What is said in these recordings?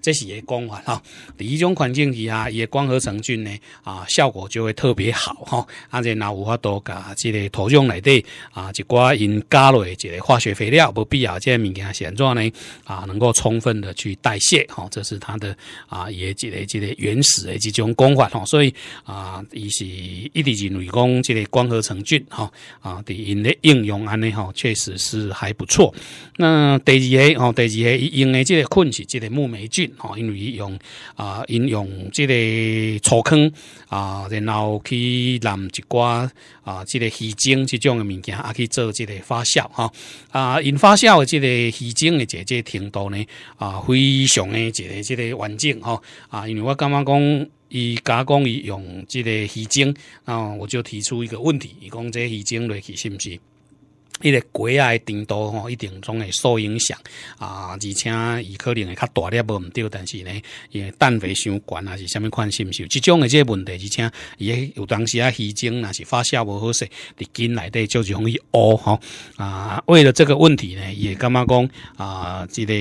这是个方法哈，第一种环境底下，伊光合成菌呢，啊，效果就会特别好哈。而且那有法多噶，即个土壤内底啊，一寡因加落一个化学肥料，不必要即个物件现状呢，啊，能够充分的去代谢哈。这是它的啊，也即个这个原始的这种方法哈。所以啊，伊是一直认为讲即个光合成菌哈，啊，在因嘞应用安尼哈，确实是还不错。那第二个哈，第二个用的即个菌是即个木霉菌。吼，因为用啊，用这个粗坑啊，然后去染一寡啊，这个鱼精这种的物件，啊去做这个发酵哈啊，因发酵的这个鱼精的这个程度呢啊，非常的这个这个完整哈啊，因为我刚刚讲，伊加工伊用这个鱼精，啊，我就提出一个问题，伊讲这鱼精落去，是毋是迄个鸡啊，的程度吼，一定总会受影响啊。而且伊可能会较大粒无毋对，但是呢，也氮肥伤悬还是虾米款，是毋是？即种的个问题，而且也有当时啊鱼精若是发酵无好势，伫筋内底就容易乌吼啊。为了这个问题呢，也感觉讲啊？即个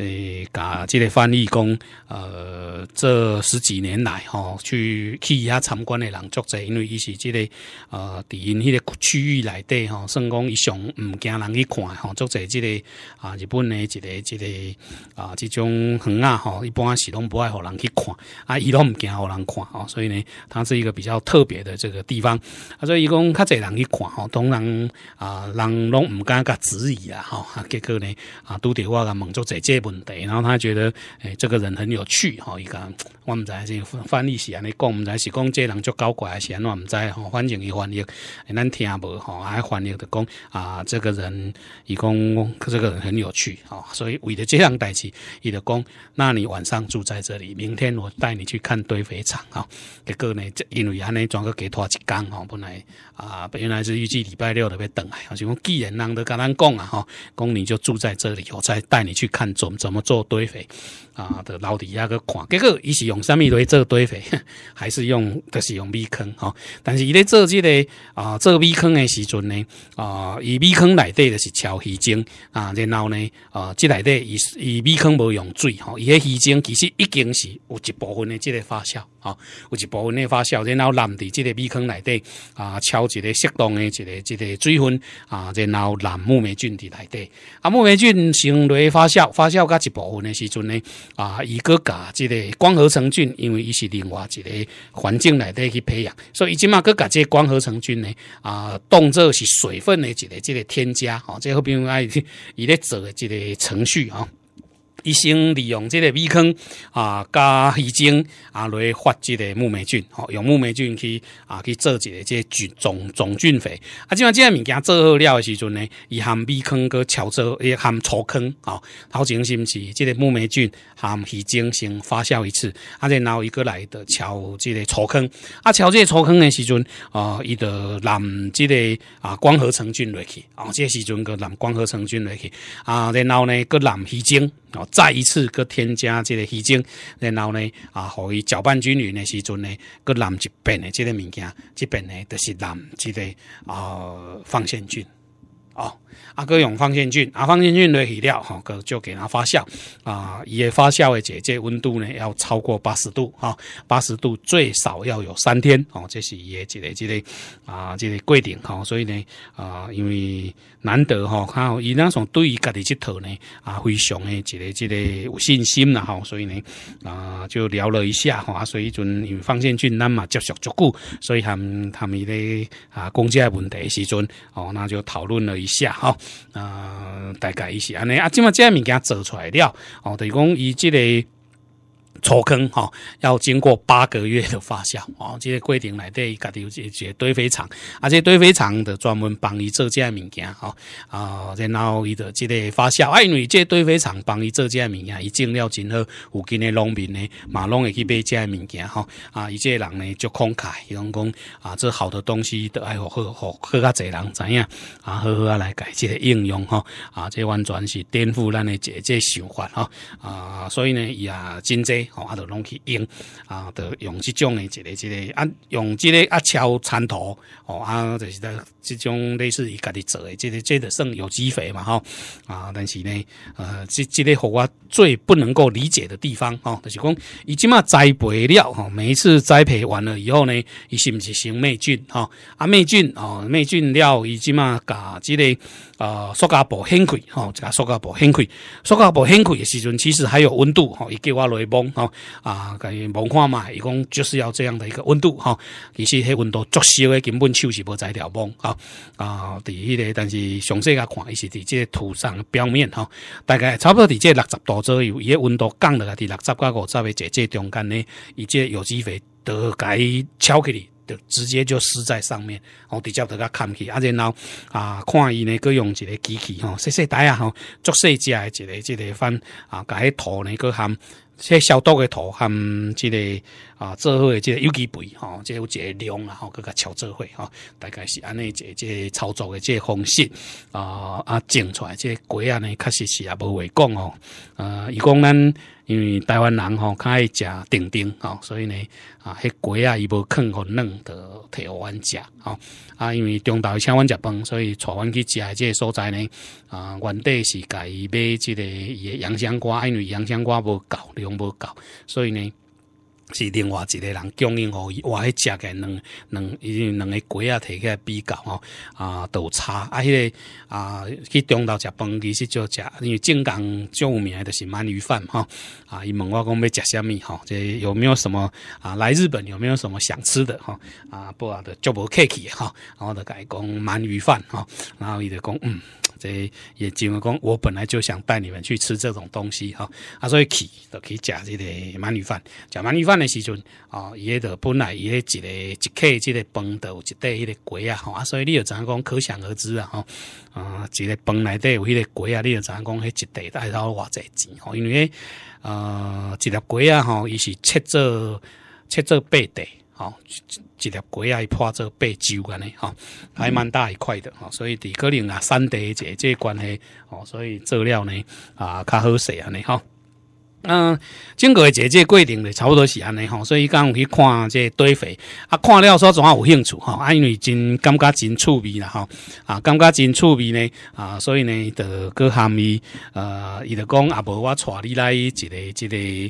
诶，甲即个翻译工，呃，这十几年来吼，去去遐参观的人足侪，因为伊是即个呃，伫因迄个区域内底吼，算讲。常毋惊人去看吼，做在即个啊，日本的一个一个啊，即种熊啊吼，一般是拢不爱互人去看，啊，伊拢毋惊互人看哦，所以呢，它是一个比较特别的这个地方，啊，所以伊讲较侪人去看吼，当然啊，人拢毋敢甲质疑啊吼，啊，结果呢啊，拄着我甲问做者这问题，然后他觉得诶，这个人很有趣吼，伊讲，我毋知在个翻译是安尼讲，毋知是讲即人足搞怪还是安怎？毋知吼，反正伊翻译，咱听无吼，还翻译的讲。啊，这个人，乙工这个人很有趣啊，所以为了这样代起乙的工，那你晚上住在这里，明天我带你去看堆肥厂啊。结果呢，因为阿内转个给拖一缸吼，本来啊，原来是预计礼拜六的要等啊，就讲既然人都跟咱讲啊哈，工你就住在这里，我再带你去看怎怎么做堆肥啊的老底下个看。结果一是用三米堆这堆肥，还是用就是用米坑啊，但是伊在做这个啊做米坑的时阵呢啊。伊米坑内底的是超鱼精啊，然后呢啊，即内底伊伊米坑无用水吼，伊迄鱼精其实已经是有一部分的即个发酵啊，有一部分的发酵，然后淋伫即个米坑内底啊，超一个适当的一个一个水分啊，然后蓝木霉菌伫内底啊，木霉菌成类发酵，发酵甲一部分的时阵呢啊，伊个甲即个光合成菌，因为伊是另外一个环境内底去培养，所以伊即嘛个甲即个光合成菌呢啊，动作是水分的。一个这个添加哦，个后边如讲，伊在做一个程序哦。医生利用这个米坑啊，加鱼精啊来发这个木霉菌，吼，用木霉菌去啊去做一个这菌种种菌肥。啊，即款即样物件做好了的时阵呢，伊含米坑个桥做，也含草坑啊。头前是毋是这个木霉菌含鱼精先发酵一次，啊，然后一个来的桥这个草坑。啊，桥这个草坑的时阵，啊，伊的染这个啊光合成菌落去，啊，这时阵个染光合成菌落去，啊，然后呢，搁染鱼精。哦。再一次搁添加这个细菌，然后呢啊，互伊搅拌均匀的时阵呢，搁染一遍的这个物件，这边呢就是染这个啊放线菌，哦。阿哥勇放线菌，阿放线菌的肥料哈，哥就给它发酵啊，伊个发酵的姐姐温度呢要超过八十度哈，八十度最少要有三天哦，这是伊个一个一个啊一个规定哈，所以呢啊，因为难得哈，看伊那种对于家己这套呢啊，非常的这个这个有信心啦哈，所以呢啊就聊了一下哈，所以阵因放线菌那么接触足久，所以他们他们咧啊公资问题时阵哦，那就讨论了一下。好，呃，大概伊是安尼啊，即嘛即个物件做出来了，哦，等于讲伊即个。抽根哈，要经过八个月的发酵哦。这些规定来对，搿条是绝对非常。而且堆肥厂的专门帮伊做介物件哦，啊，然后伊的即个发酵，啊，因为即堆肥厂帮伊做介物件，伊种了真好，附近的农民呢，嘛拢会去买介物件哈。啊，伊这人呢就慷慨，伊拢讲啊，这好的东西都爱好好好较侪人知影，啊，好好啊来改即个应用哈，啊，这完全是颠覆咱的即个想法哈，啊，所以呢伊也真济。吼，啊，著拢去用啊，著用即种诶一个一个啊，用即个啊，超掺土吼，啊，就是说即种类似伊家己做诶即个，即个算有机肥嘛，吼啊，但是呢，呃，即个互我最不能够理解的地方吼，就是讲，伊即码栽培了吼，每一次栽培完了以后呢，伊是毋是生霉菌吼，啊，霉菌吼，霉菌了，伊即码甲即个。呃，塑胶布掀开吼，这个塑胶布掀开，塑胶布掀开的时阵，其实还有温度，吼，也叫我雷崩，吼，啊，伊摸看嘛，伊讲就是要这样的一个温度，哈，其实迄温度足烧的，根本就是不在条崩，啊，啊，第一个，但是详细甲看，伊是在这个土上表面，哈，大概差不多在这六十度左右，伊个温度降下来，伫六十到五十的这这中间呢，伊这有机会都解巧克力。就直接就撕在上面，我直接给他看去啊。然后啊，看伊呢，佮用一个机器吼，细细台啊，吼做细只的一个一个番啊，佮迄土呢，佮含些消毒的土，含即个啊做好的即个有机肥，吼，即有一个量啊，吼，佮佮操作会，吼，大概是安尼一个即操作嘅即方式啊啊，整出来即果啊呢，确实是也无话讲哦。呃，伊讲咱。因为台湾人吼，较爱食丁丁吼，所以呢，啊，迄鸡啊伊无啃互嫩，摕互阮食吼。啊，因为中昼请千食饭，所以带阮去食的即个所在呢，啊，原地是家己买即个伊洋香瓜，因为洋香瓜无够量无够，所以呢。是另外一个人经营伊，我去食个两两已经两个鸡啊，起来比较吼啊，都差啊迄个啊去中岛食饭，其实就食，因为晋江最有名就是鳗鱼饭哈啊，伊问我讲要食虾米哈，这有没有什么啊？来日本有没有什么想吃的哈？啊，不啊，就无客气哈，然后就伊讲鳗鱼饭哈，然后伊就讲嗯，这也就讲我本来就想带你们去吃这种东西哈，啊所以去都去食这鳗鱼饭，食鳗鱼饭。那时阵哦，伊迄个本来伊迄一个一块，即个饭有一块迄个粿啊吼，啊，所以你知影讲可想而知啊吼，啊，一个饭内底有迄个粿啊，你知影讲迄一块，然后偌侪钱吼，因为呃，一粒粿啊吼，伊是切做切做八块。吼，一粒粿啊伊破做八周安尼吼，还蛮大一块的吼，所以伫可能啊三地一个这关系哦，所以做料呢啊较好势安尼哈。嗯，整个一个这过程咧，差不多是安尼吼，所以有去看这堆肥，啊，看了说总还有兴趣吼，啊，因为真感觉真趣味啦吼，啊，感觉真趣味呢，啊，所以呢，到各含伊，呃，伊就讲啊，无我带你来一个，一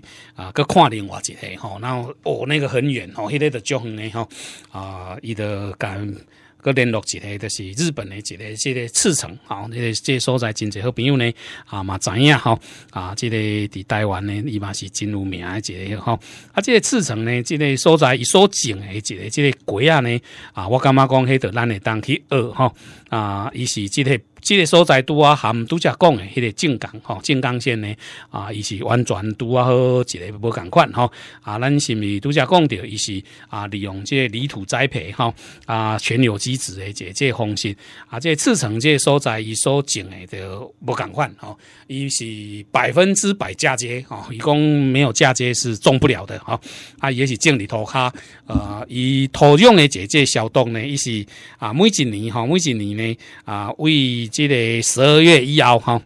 个啊，去看另外一个吼，然后哦，那个很远哦，迄个就将你吼，啊，伊就讲。个联络一类，就是日本的一个之个赤城，好，这个这所在真侪好朋友呢，啊嘛，知样哈，啊，这个伫台湾呢，伊嘛是真有名，一个哈，啊，这个赤城呢，这个所在伊所种哎，一个这个鬼啊呢，啊，我感觉讲，迄得咱会当去讹哈。啊，伊是即个即个所在拄啊，含拄则讲诶，迄个晋江吼，晋江县呢，啊，伊是完全拄啊，好一个无共款吼。啊，咱是毋是拄则讲着？伊是啊，利用即个泥土栽培吼，啊，全有机质诶，即个方式，啊，即、个赤城即个所在伊所种诶着无共款吼。伊是百分之百嫁接吼，伊讲没有嫁接是种不了的吼。啊，伊、也是种伫土骹呃，伊土壤诶，即这消毒呢，伊是啊，每一年吼，每一年呢。啊，为即个十二月一号哈，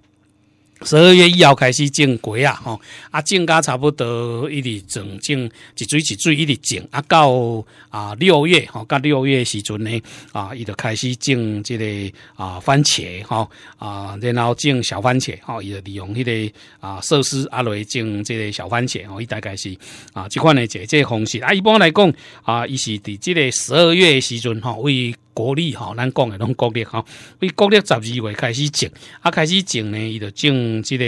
十二月一号开始种果啊吼啊种甲差不多一厘种种一水一水一厘种啊到啊六月吼，到六月时阵呢啊，伊就开始种即个啊番茄吼啊，然后种小番茄吼，伊就利用迄个啊设施阿来种即个小番茄吼，伊大概是啊即款呢这这方式啊，一般来讲啊，伊是伫即个十二月时阵吼为。国力吼，咱讲诶，拢国力吼，为国力十二月开始种，啊开始种呢，伊就种即个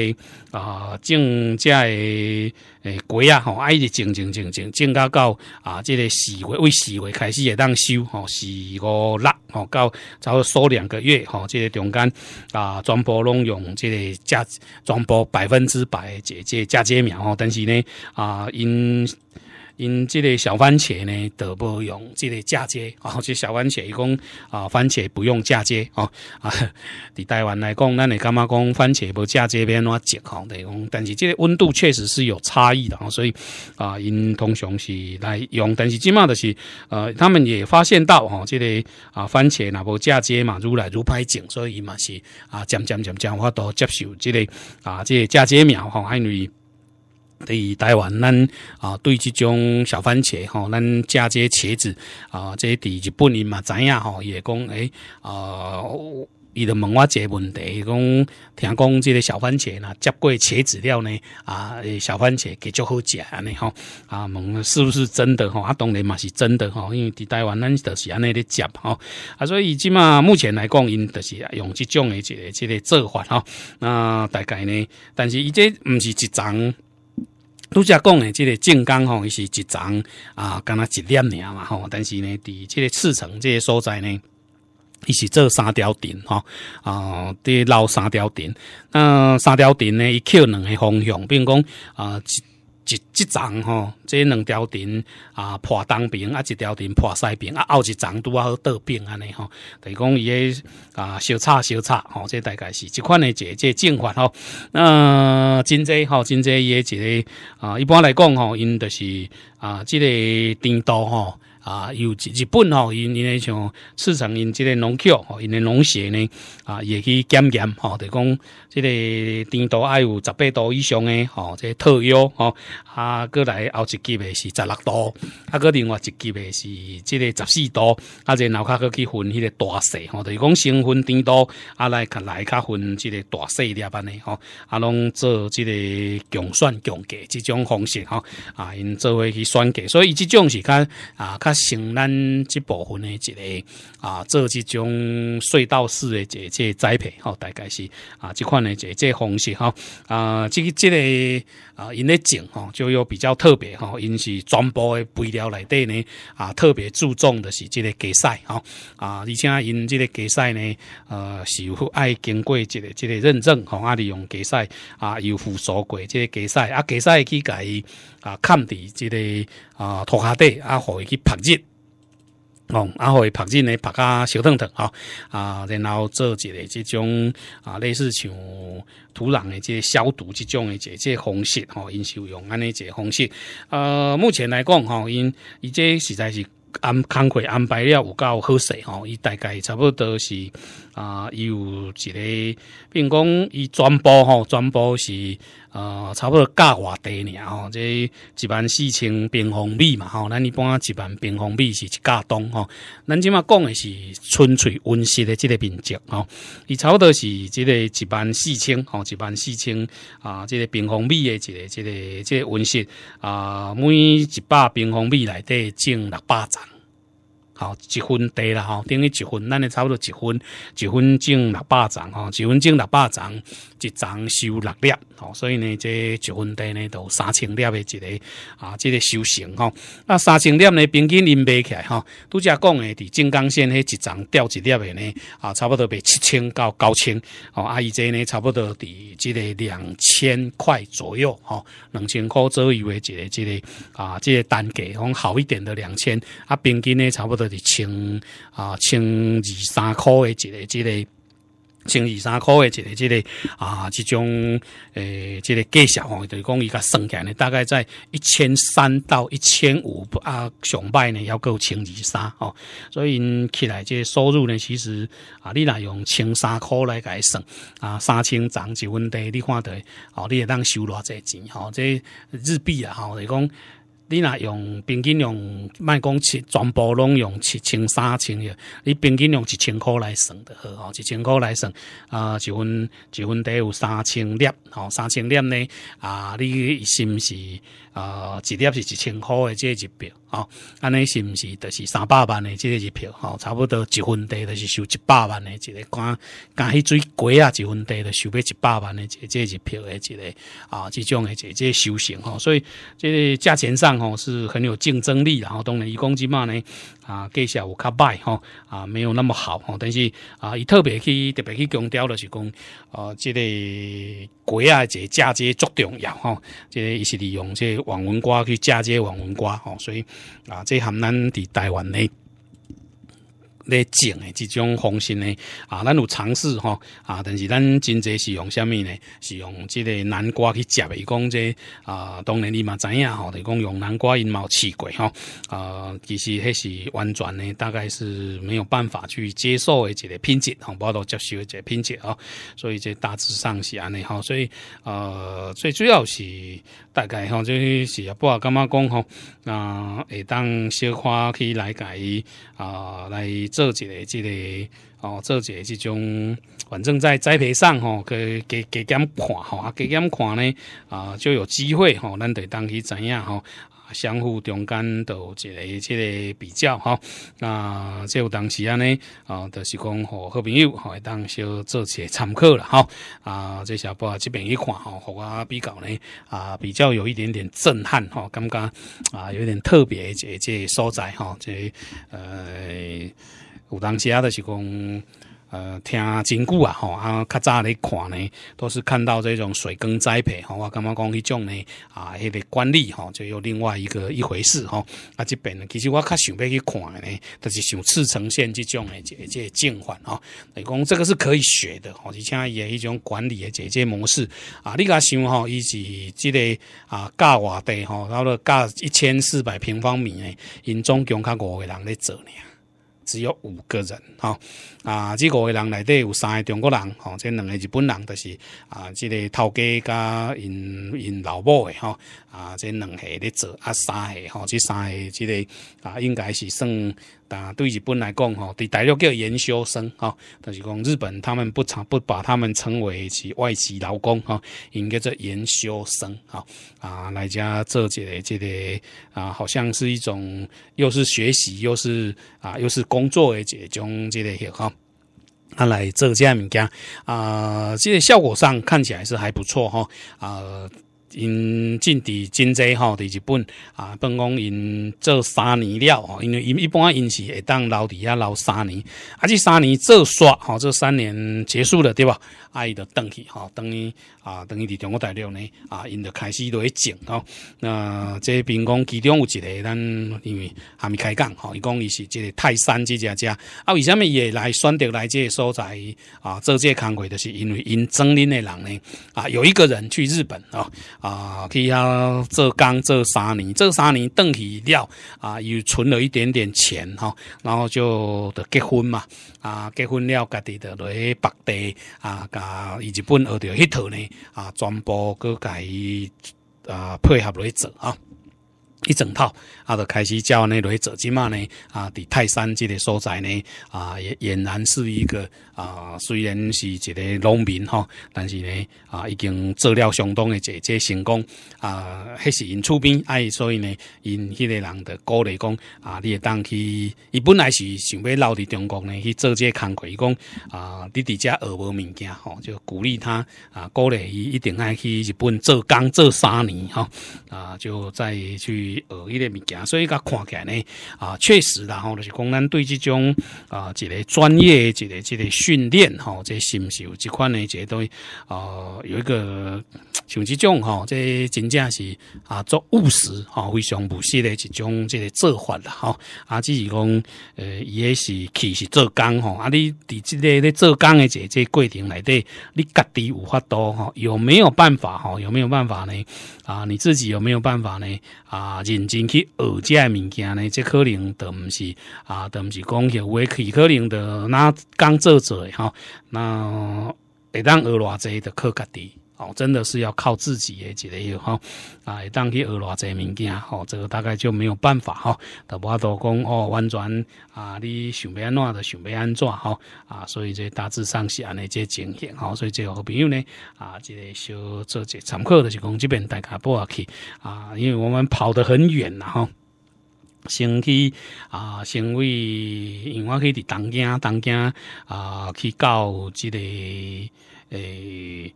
啊种即诶诶果啊，吼，啊伊日种种种种，种到到啊即个四月为四月开始会当收，吼，四五六吼，到再收两个月，吼，即个中间啊全部拢用即个嫁全部百分之百即即嫁接苗，吼，但是呢啊因。因这个小番茄呢，都不用这个嫁接。哦，这小番茄伊讲啊，番茄不用嫁接哦。你 台湾来讲，那你干嘛讲番茄不嫁接变难种？吼，讲，但是这个温度确实是有差异的啊，所以啊，因通常是来用。但是即马的是呃，他们也发现到哦，这个啊番茄若不嫁接嘛，如来如歹种，所以伊嘛是啊，渐渐渐渐我都接受这个啊，这个嫁接苗吼，因为。伫台湾，咱啊对即种小番茄吼，咱嫁接茄子啊，即伫日本人嘛知影吼，也讲诶啊，伊就问我一个问题，讲听讲即个小番茄呐接过茄子了呢啊，小番茄给足好食安尼吼啊，问是不是真的吼？啊，当然嘛是真的吼，因为伫台湾咱就是安尼咧接吼，啊，所以即嘛目前来讲，因就是用即种的一个即个做法吼，那大概呢，但是伊这毋是一张。你假讲诶，即个晋江吼，伊是一层啊，干那一粒年嘛吼，但是呢，伫即个赤城即个所在呢，伊是做三条顶吼，啊，伫捞三条顶，那三条顶呢，伊扣两个方向，比如讲啊。一一张吼，这两条钉啊，破东边啊，一条钉破西边啊，后一拄啊好倒边安尼吼，等是讲伊个啊小差小差吼，这大概是即款的即即境法吼。那真济吼，真济诶一个啊，一般来讲吼，因着是啊，即个甜度吼。啊，有日本吼，因因咧像市场因即个农区吼，因咧农协呢啊，也去检验吼，就讲即个甜度爱有十八度以上的吼，即、个特优吼啊，过来后一级的是十六度，啊，个另外一级的是即个十四度，啊，再脑壳去去分迄个大小吼，就讲先分甜度，啊，来较来较分即个大小粒安尼吼，啊，拢做即个强选强价即种方式吼，啊，因做伙去选价，所以即种是较啊，较。成咱这部分的一个啊，做一种隧道式的这这栽培，吼，大概是啊，这款的这这方式，吼，啊，这个这个。啊，因咧种吼，就有比较特别吼，因是全部的肥料内底呢，啊，特别注重的是即个鸡屎吼，啊，而且因即个鸡屎呢，呃，是爱经过即个即个认证吼，啊，利用鸡屎啊，又附所过即个鸡屎啊，鸡屎去甲伊啊，堪伫即个啊土骹底啊，互伊去曝日。哦，啊伊拍进来拍啊小洞洞，吼，啊，然后做一个即种啊类似像土壤的个消毒即种的个方式，吼，因是有用安尼个方式，呃，目前来讲，吼，因伊这实在是安开会安排了有够好势吼，伊大概差不多是啊伊、有一个，并讲伊全播，吼全播是。呃，差不多价地呢，吼，这一万四千平方米嘛，吼，咱一般一万平方米是一架地，吼。咱即嘛讲的是纯粹温室的即个面积，吼。伊差不多是即个一万四千，吼，一万四千啊，这个平方米的这个、这个、这个温室啊，每一百平方米内底种六百张。好，一分地啦，吼，等于一分？咱的差不多一分？一分种六百张，吼，一分种六百张？一张收六粒，吼，所以呢，这求婚地呢，都三千粒的一个啊，这个收成吼，啊，三千粒呢，平均人民起来，吼，拄则讲诶，伫晋江县迄一张掉一粒诶呢，啊，差不多百七千到九千，哦，啊，姨这呢，差不多伫即个两千块左右，吼，两千块左右的一个，这个啊，这个单价，讲好一点的两千，啊，平均呢，差不多伫千，啊，千二三块的一个，这个。千二三块的一个这个啊，这种诶，这个计数吼，就是讲伊个算起来呢，大概在一千三到一千五啊，上摆呢要够千二三哦，所以起来这收入呢，其实啊，你若用千三块来来算啊，三千涨一分地，你看得哦，你也当收偌侪钱哈，这日币啊，吼，就是讲。你若用平均用，卖讲七，全部拢用七千三千个。你平均用一千块来算的好，一千块来算，啊，一分一分得有三千粒，吼，三千粒呢，啊，你是不是？呃，一粒是一千块的这一日票，吼，安尼是不是著是三百万的这一日票，吼，差不多一分地著是收一百万的这个，干干迄最贵啊，一分地著收要一百万的这一日票的这个啊，这种的这这修行吼，所以这价钱上吼是很有竞争力然后当然一公斤嘛呢。啊，绩效有较歹吼，啊，没有那么好吼，但是啊，伊特别去特别去强调的是讲，啊，即个改啊，即嫁接足重要吼，即伊是利用即网文瓜去嫁接网文瓜吼，所以啊，这含咱伫台湾内。咧种诶，即种方式咧，啊，咱有尝试吼，啊，但是咱真侪是用虾米呢？是用即个南瓜去夹，伊讲即啊，当然你嘛知影吼，伊讲用南瓜因嘛有试过吼，啊，其实迄是完全呢，大概是没有办法去接受诶一个偏见，无法都接受诶一个品质吼。所以即大致上是安尼吼，所以呃，最主要是大概吼，就是啊，也不好感觉讲吼，啊，会当小可去来改啊来。做一个，几个哦，做一个这种，反正在栽培上吼，给给给点看吼，啊，给点看呢啊，就有机会吼，咱对当时怎样吼，相互中间都一个一个比较哈，那这有当时啊呢，啊，就是讲好好朋友吼，当小做些参考了哈，啊，这小波这边一看吼，和我比较呢啊，比较有一点点震撼哈，感觉啊，有点特别这这所在哈，这呃。有当时啊，就是讲，呃，听真久啊，吼，啊，较早咧看呢，都是看到这种水耕栽培，吼，我感觉讲迄种呢，啊，迄个管理，吼，就有另外一个一回事，吼，啊，即边其实我较想欲去看呢，就是像次呈现即种的这这进化，吼来讲这个是可以学的，吼，而且也迄种管理的这这模式，啊，你甲想，吼，伊是即个啊，教外地，吼，到了教一千四百平方米诶，因总共较五个人咧做呢。只有五个人，哈啊，这个人内底有三个中国人，吼，这两个日本人著是啊，这个头家加因因老母的，哈啊，这两个在做啊三个吼，这三个这个啊，应该是算。对，日本来讲吼，对大陆叫研修生吼，但是讲日本他们不常不把他们称为是外籍劳工吼，应该做研修生啊啊来家做这这个啊，好像是一种又是学习又是啊又是工作的一种这类许哈，来做这物件啊，这个效果上看起来是还不错哈啊。因进伫真济吼，伫日本啊，本讲因做三年了吼，因为因一般因是会当留伫遐留三年，啊，即三年做煞吼，这三年结束了对吧？啊，伊就倒去吼，等于啊，等于伫中国大陆呢啊，因就开始落去种吼。那即平讲其中有一个咱因为还没开讲吼，伊讲伊是即个泰山即只只啊，为什么伊会来选择来即个所在啊？即个工作，就是因为因真的人呢啊，有一个人去日本吼。啊。啊，去遐做工做三年，做三年挣去了啊，又存了一点点钱哈，然后就结婚嘛。啊，结婚了，家己的在北地啊，甲伊日本学着迄套呢，啊，全部个家己啊，配合落去做啊，一整套。啊，就开始叫呢去做即嘛呢？啊，伫泰山这个所在呢，啊，也俨然是一个啊，虽然是一个农民吼，但是呢，啊，已经做了相当的这这成功啊，迄是因厝边哎，所以呢，因迄个人的鼓励讲啊，你当去，伊本来是想要留伫中国呢去做这工，伊讲啊，你伫遮学无物件吼，就鼓励他啊，鼓励伊一定爱去日本做工做三年吼，啊，就再去学伊个物件。所以，甲看起来呢，啊，确实啦，吼，就是讲咱对这种啊，一个专业的，一个，一个训练，吼，这是不是有这款呢？这东西，啊，有一个像这种，吼，这真正是啊，做务实，吼，非常务实的一种这个做法啦，吼。啊，只是讲，呃，也是去是做工，吼，啊，你在这个咧做工的这这过程内底，你家己有法多，吼，有没有办法，吼？有没有办法呢？啊，你自己有没有办法呢？啊，认真去了解物件呢，这可能都不是啊，都不是讲去为可可能的那做做者哈，那一旦学偌济的靠家己。哦，真的是要靠自己诶，一个要哈啊，当去惹偌济物件，哦，这个大概就没有办法哈。都无多讲哦，完全啊，你想要安怎就想要安怎哈啊，所以这大致上是安尼这情形哈。所以这好朋友呢啊，这个小做一参考的是讲这边大家不要去啊，因为我们跑得很远了哈。先去啊，先为因为我去伫东京，东京啊，去到这个诶。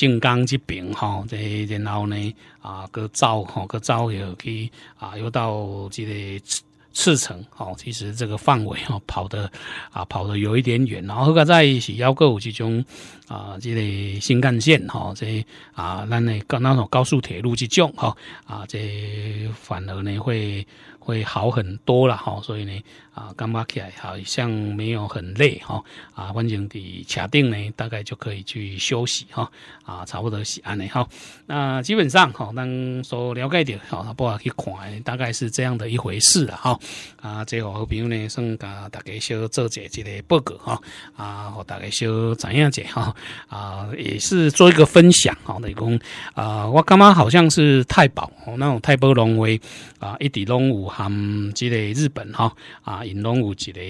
晋江这边吼，这然后呢啊，各走吼，去走又去啊，又到这个赤赤城吼，其实这个范围吼跑的啊跑的有一点远，然后在再是要购这种啊这类新干线吼，这啊那那那种高速铁路之中哈啊，这反而呢会会好很多了哈，所以呢。啊，感觉起来好像没有很累哈，啊，反正伫车顶呢，大概就可以去休息哈，啊，差不多是安尼哈。那基本上哈，咱所了解着哈，不好去看，大概是这样的一回事了哈。啊，最后朋友呢，算甲大家小做一个一个报告哈，啊，和大家小怎样者哈，啊，也是做一个分享哈，来讲啊，我感觉好像是太保，哦，那种太保龙威啊，一直拢有含即个日本哈，啊。拢有一个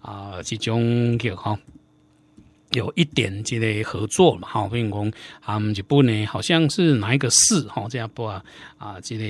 啊，即种叫吼。有一点这个合作嘛，比如讲他们日本呢，好像是哪一个市哈这样不啊啊，这个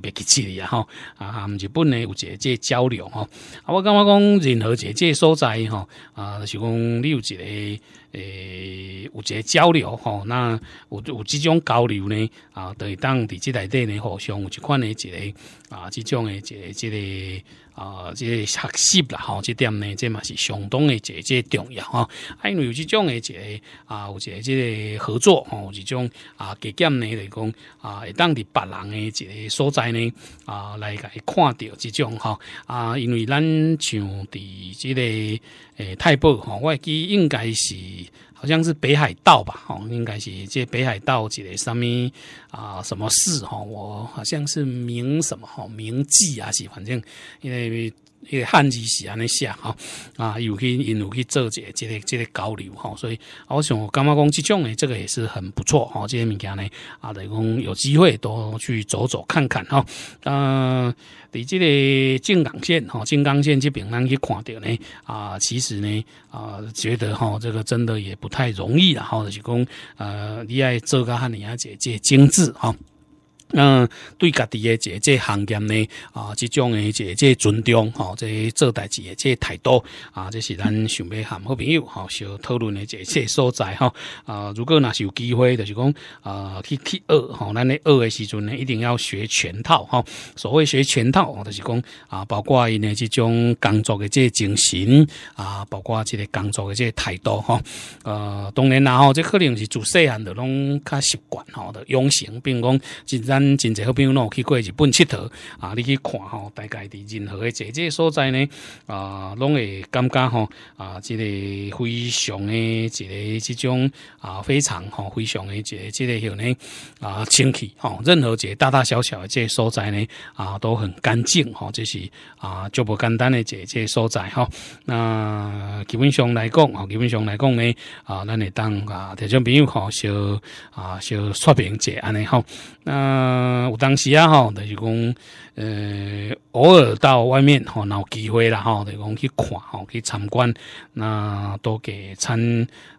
别客气啊，哈啊，他们日本呢有一个这交流哈，我感觉讲任何一个这个所在哈啊，是讲你有一个诶，有一个交流哈，那有有这种交流呢啊，在当地这内底呢，互相有一款诶，一个啊，这种的一个这个。啊，即学习啦，吼，这点呢，这嘛是相当的，这这重要吼，因为有这种的，这啊，有这这个合作吼，有这种啊，给讲呢来讲啊，会当地别人的一个所在呢啊，来来看到这种哈啊，因为咱像伫即个诶，泰博吼，我记应该是。好像是北海道吧，哦，应该是这北海道几类什么啊，什么事哈？我好像是名什么哈，名记啊，是反正因为。迄个汉字是安尼写哈啊，有去因有去做这这个这个交流哈，所以我想我刚刚讲这种呢，这个也是很不错哈，这些物件呢啊，来讲有机会多去走走看看哈。呃，伫这个京港线吼，京港线即边咱去看着呢啊，其实呢啊，觉得哈，这个真的也不太容易的哈，就是讲呃，你爱做个汉尼啊，姐姐精致哈。嗯，对家己诶，即即行业呢啊，即种诶，即即尊重哈，即做代志诶，即态度啊，这是咱想要和好朋友好，小讨论诶，即即所在哈啊。如果若是有机会就是讲啊去去学哈，咱咧学诶时阵呢，一定要学全套哈。所谓学全套，哦、就是讲啊，包括呢即种工作诶，即精神啊，包括即个工作诶，即态度哈。呃，当然啦，哦，这可能是做细汉的拢较习惯吼，的养成，并讲，既真侪好朋友喏，去过日本佚佗啊！你去看吼，大概伫任何的这这所在呢啊，拢会感觉吼啊，这个非常的一个这种啊，非常吼，非常的一个这个什呢啊，清气吼，任何个大大小小的这所在呢啊，都很干净吼，这是啊就不简单的这这所在吼。那基本上来讲啊，基本上来讲呢啊，咱会当啊，这种朋友吼，小啊小说明一下尼吼。那。嗯，有当时啊吼，就是讲，呃，偶尔到外面哈，有机会啦，吼，就讲去看吼，去参观，那多给参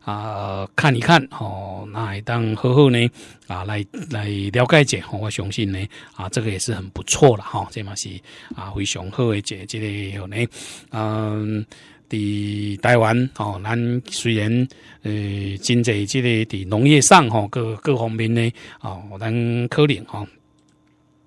啊看一看吼，那当好好呢啊，来来了解一下吼，我相信呢啊，这个也是很不错了吼，这嘛是啊非常好的一个，的有呢，嗯。伫台湾哦，咱虽然呃真济即个伫农业上吼各各方面呢，哦，咱可能哦。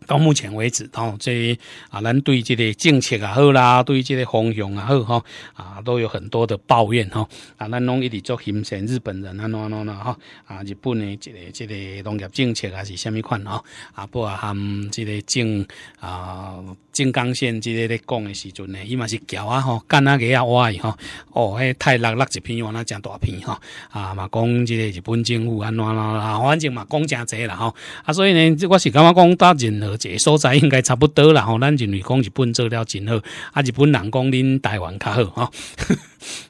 到目前为止，吼，这啊，咱对即个政策啊好啦，对即个方向啊好吼，啊，都有很多的抱怨吼，啊，咱拢一直做欣赏日本人啊，哪哪哪哈，啊，日本的即个即个农业政策啊是什么款吼，啊，不啊含即个政啊，靖纲县即个咧讲的时阵呢，伊嘛是叫啊吼，干那个啊歪吼，哦，迄太落垃一片，哇那真大片哈，啊嘛，讲即个日本政府安哪哪啦，反正嘛讲真侪啦吼，啊，所以呢，我是感觉讲打任何这所在应该差不多啦吼，咱认为讲日本做了真好，啊，日本人讲恁台湾较好吼。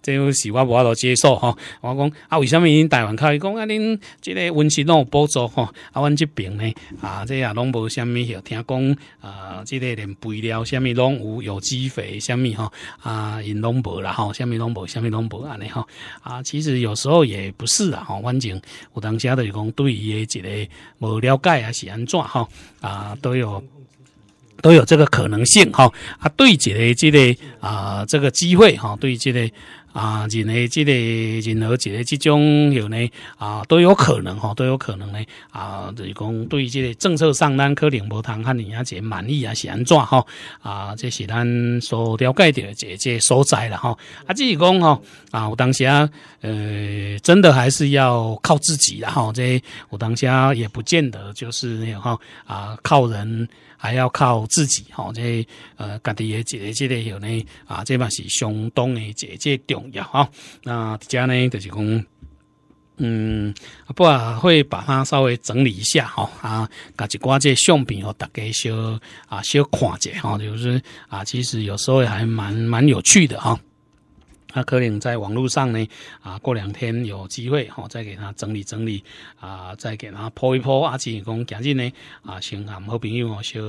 这个是我无法度接受哈，我讲啊，为什么因台湾口伊讲啊，恁这个温室拢有补助哈，啊，阮这边呢，啊，这也拢无虾米，听讲啊，这个连肥料虾米拢有有机肥虾米吼，啊，因拢无啦吼，虾米拢无，虾米拢无安尼吼。啊，其实有时候也不是啊，反正有当时啊，就是讲对伊诶一个无了解啊是安怎吼，啊，都有。都有这个可能性哈，啊，对接的这类啊这个机会哈，对接的啊，任何即个任何一个即种，有呢，啊，都有可能哈，都有可能呢，啊，就是讲对即个政策上咱可能无通看人家姐满意啊，是安怎哈？啊，这是咱所了解的这这所在了哈。啊，只是讲哈，啊，有当时啊，呃，真的还是要靠自己的哈。这我当下也不见得就是那样哈。啊，靠人还要靠自己哈。这呃，家己也即个即个有呢，啊，这嘛是相当的姐姐丢。重要哈，那家呢就是讲，嗯，不啊会把它稍微整理一下哈啊，把一寡这相片哦，大家小啊小看一下哈，就是啊其实有时候还蛮蛮有趣的哈，啊可能在网络上呢啊过两天有机会哈再给他整理整理啊再给他剖一剖啊，只是讲今日呢啊先和朋友哦小。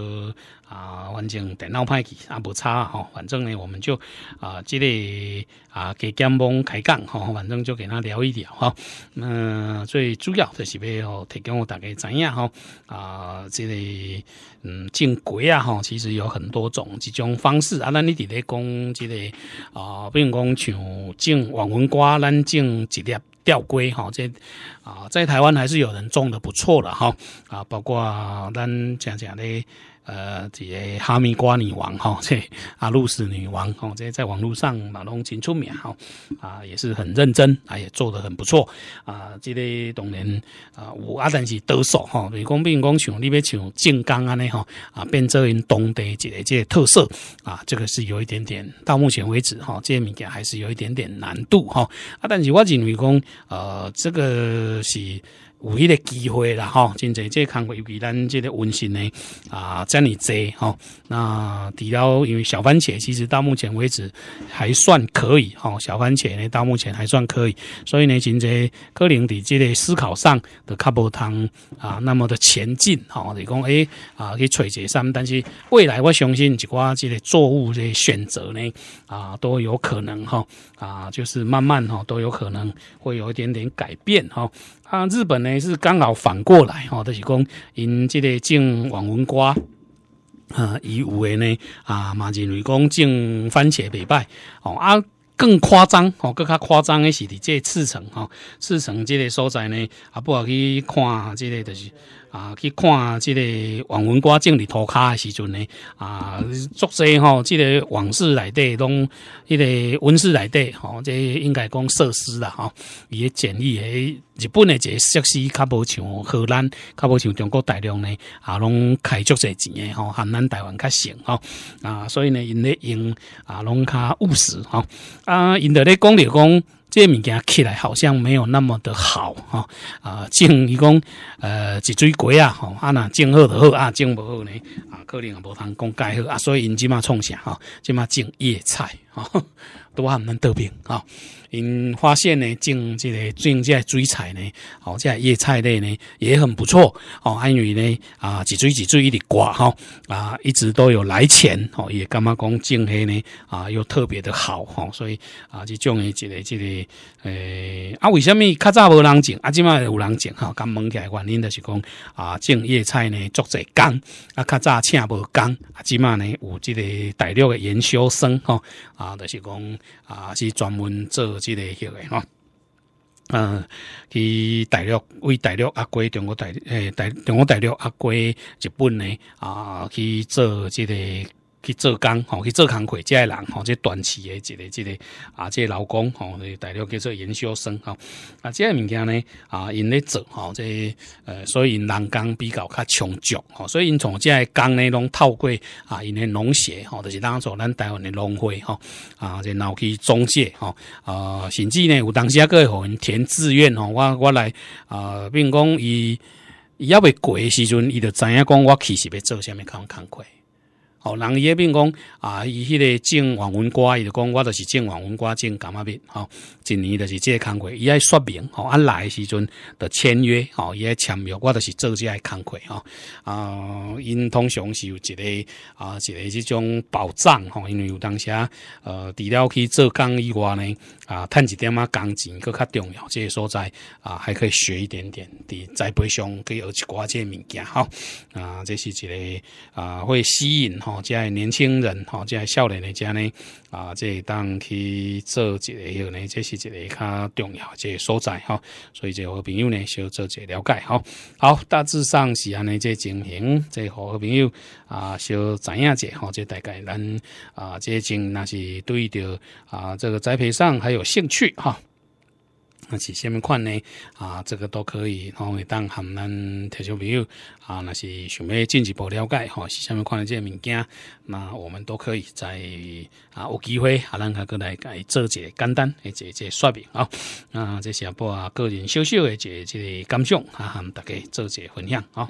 啊，反正电脑派去啊，不差哈。反正呢，我们就啊，这里啊，给姜鹏开讲吼。反正就给他聊一聊哈。嗯，最主要就是要提供大家怎样哈。啊，这里嗯，种鬼啊吼，其实有很多种这种方式啊。那你哋咧讲，这个啊，不用讲像种网纹瓜，咱种几粒。吊龟哈。这啊，在台湾还是有人种的不错的哈。啊，包括咱讲讲咧。呃，这个哈密瓜女王哈，这阿露丝女王吼，这些在网络上马龙挺出名哈，啊，也是很认真啊，也做得很不错啊，这个当然啊，有啊，但是多数哈，女工变讲像你，要像晋江安尼哈啊，变做因当地一个这个特色啊，这个是有一点点，到目前为止哈，这些物件还是有一点点难度哈，啊，但是我认为讲，呃，这个是。有一个机会了吼，真在这康尤比咱这个温室呢啊，遮尔多吼。那除了因为小番茄，其实到目前为止还算可以吼，小番茄呢，到目前还算可以，所以呢，真侪可能伫这个思考上的卡无汤啊，那么的前进吼、就讲诶啊去揣这三，但是未来我相信一寡这个作物的选择呢啊都有可能哈啊，就是慢慢哈都有可能会有一点点改变哈。啊，日本呢是刚好反过来，吼，就是讲因这个种网纹瓜，啊，伊有诶呢，啊，马金瑞讲种番茄未歹，哦啊，更夸张，哦，更加夸张诶是伫这赤城，哈，赤城这个所在呢，啊，不好去看这类，就是。啊，去看这个网文挂种伫涂骹的时阵呢，啊，作势吼，这个往事内底，拢迄个温室内底，吼，这应该讲设施啦，吼，伊诶建议诶，日本诶，这设施较无像荷兰，较无像中国大陆呢，啊，拢开足侪钱诶，吼，含咱台湾较省，吼，啊，所以呢，因咧用啊，拢较务实，吼，啊，因的咧讲着讲。这物件起来好像没有那么的好哈啊，种伊讲呃一水果啊吼，啊那种好的好啊，种不好呢啊，可能也无通讲介好啊，所以因今嘛创啥哈，今嘛种叶菜。哦，都很难得病啊！因发现呢，种这个种个水菜呢，哦，个叶菜类呢，也很不错哦。因为呢，啊，几水几水一直瓜哈，啊，一直都有来钱哦。也干嘛讲种黑呢？啊，又特别的好哈。所以啊，这种的这个这个，诶，啊，为什么较早无人种？啊，今码有人种哈。刚问起来，原因就是讲啊，种叶菜呢，做在工啊，较早请无工啊，今码呢，有这个大量的研修生哈。啊，就是讲啊，是专门做即个迄个，吼。嗯，去大陆为大陆啊，过中国大诶，中中国大陆啊，过日本呢，啊，去做这个。去做工吼，去做工课，这些人吼，即短期诶，一个一个啊，即老公吼，大陆叫做研修生吼，啊，即个物件呢啊，因咧做吼，即呃，所以人工比较较充足吼，所以因从即个工呢，拢透过啊，因的农协吼，就是当做咱台湾诶农会吼啊，然后去中介吼啊，甚至呢有当时下会互因填志愿吼，我我来啊，并讲伊伊要未过时阵，伊就知影讲我其实要做啥物工工课。哦，人伊迄边讲啊，伊迄个种黄文瓜，伊就讲我都是种黄文瓜、种感麦蜜，吼，一年都是即个工课，伊爱说明，吼，按来时阵的签约，吼，伊爱签约，我都是做即个工课，吼。啊，因通常是有一个啊，一个即种保障，吼，因为有当下呃，除了去做工以外呢，啊，趁一点啊工钱，佫较重要。即个所在啊，还可以学一点点，伫栽培上佮学一寡即个物件，吼。啊，这是一个啊，会吸引。哦，即系年轻人，哦，即系少年的即呢，啊，即当去做一个以呢，这是一个较重要，即所在哈。所以，即个朋友呢，需要做个了解哈。好，大致上是安尼即情形，即好朋友啊，小怎样子吼，即大概咱啊接种那是对的啊，这个栽培上还有兴趣哈。那是什么款呢？啊，这个都可以，当含咱特殊朋友啊，那是想要进一步了解，吼，是什么款的这物件，那我们都可以在啊有机会，好，咱他过来做一个简单、一个说明啊。那这些不啊，个人小小的这这感想，哈，和大家做一个分享啊。